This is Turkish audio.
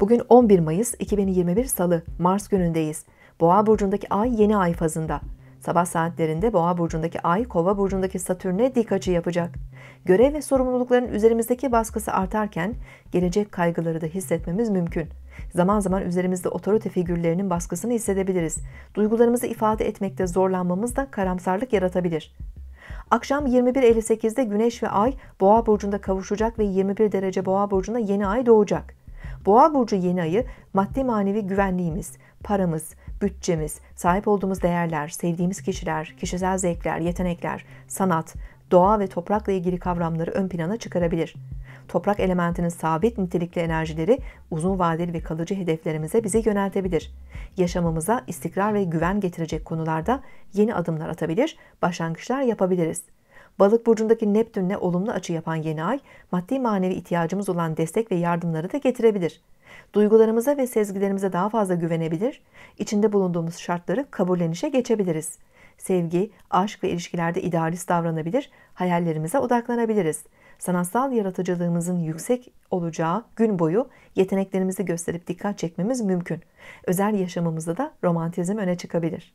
Bugün 11 Mayıs 2021 Salı, Mars günündeyiz. Boğa burcundaki ay yeni ay fazında. Sabah saatlerinde Boğa burcundaki ay Kova burcundaki Satürn'e dik açı yapacak. Görev ve sorumlulukların üzerimizdeki baskısı artarken gelecek kaygıları da hissetmemiz mümkün. Zaman zaman üzerimizde otorite figürlerinin baskısını hissedebiliriz. Duygularımızı ifade etmekte zorlanmamız da karamsarlık yaratabilir. Akşam 21.58'de Güneş ve Ay Boğa burcunda kavuşacak ve 21 derece Boğa burcunda yeni ay doğacak. Boğa burcu yeni ayı maddi manevi güvenliğimiz, paramız, bütçemiz, sahip olduğumuz değerler, sevdiğimiz kişiler, kişisel zevkler, yetenekler, sanat, doğa ve toprakla ilgili kavramları ön plana çıkarabilir. Toprak elementinin sabit nitelikli enerjileri uzun vadeli ve kalıcı hedeflerimize bizi yöneltebilir. Yaşamımıza istikrar ve güven getirecek konularda yeni adımlar atabilir, başlangıçlar yapabiliriz.'' Balık burcundaki Neptünle olumlu açı yapan yeni ay, maddi manevi ihtiyacımız olan destek ve yardımları da getirebilir. Duygularımıza ve sezgilerimize daha fazla güvenebilir, içinde bulunduğumuz şartları kabullenişe geçebiliriz. Sevgi, aşk ve ilişkilerde idealist davranabilir, hayallerimize odaklanabiliriz. Sanatsal yaratıcılığımızın yüksek olacağı gün boyu yeteneklerimizi gösterip dikkat çekmemiz mümkün. Özel yaşamımızda da romantizm öne çıkabilir.